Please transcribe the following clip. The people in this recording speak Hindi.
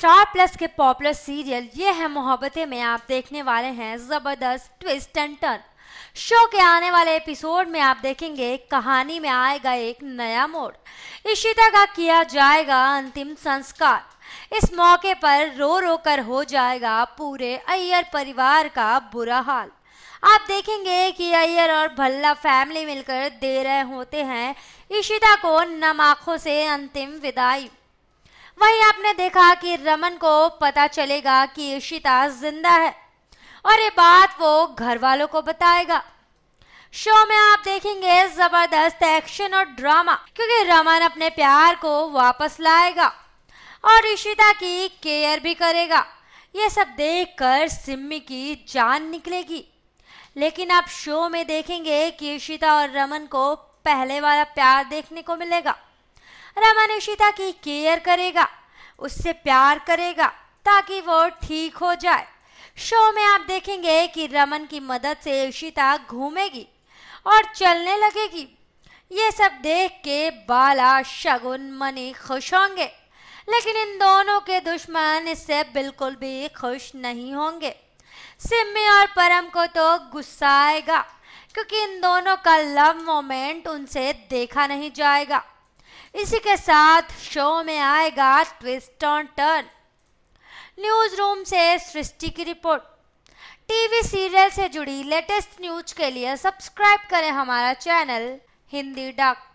स्टार प्लस के पॉपुलर सीरियल ये है मोहब्बतें में आप देखने वाले हैं ज़बरदस्त ट्विस्ट एंड टर्न शो के आने वाले एपिसोड में आप देखेंगे कहानी में आएगा एक नया मोड़ इशिता का किया जाएगा अंतिम संस्कार इस मौके पर रो रो कर हो जाएगा पूरे अय्यर परिवार का बुरा हाल आप देखेंगे कि अय्यर और भल्ला फैमिली मिलकर दे रहे होते हैं इशिता को नम आँखों से अंतिम विदाई वहीं आपने देखा कि रमन को पता चलेगा कि इशिता जिंदा है और ये बात वो घर वालों को बताएगा शो में आप देखेंगे जबरदस्त एक्शन और ड्रामा क्योंकि रमन अपने प्यार को वापस लाएगा और इशिता की केयर भी करेगा ये सब देखकर सिम्मी की जान निकलेगी लेकिन आप शो में देखेंगे कि इशिता और रमन को पहले वाला प्यार देखने को मिलेगा रमा निशिता की केयर करेगा उससे प्यार करेगा ताकि वो ठीक हो जाए शो में आप देखेंगे कि रमन की मदद से इशिता घूमेगी और चलने लगेगी ये सब देख के बाला शगुन मनी खुश होंगे लेकिन इन दोनों के दुश्मन इससे बिल्कुल भी खुश नहीं होंगे सिम्मी और परम को तो गुस्सा आएगा क्योंकि इन दोनों का लव मोमेंट उनसे देखा नहीं जाएगा इसी के साथ शो में आएगा twist and turn newsroom से सृष्टि की रिपोर्ट टीवी सीरियल से जुड़ी लेटेस्ट न्यूज के लिए सब्सक्राइब करें हमारा चैनल हिंदी डॉक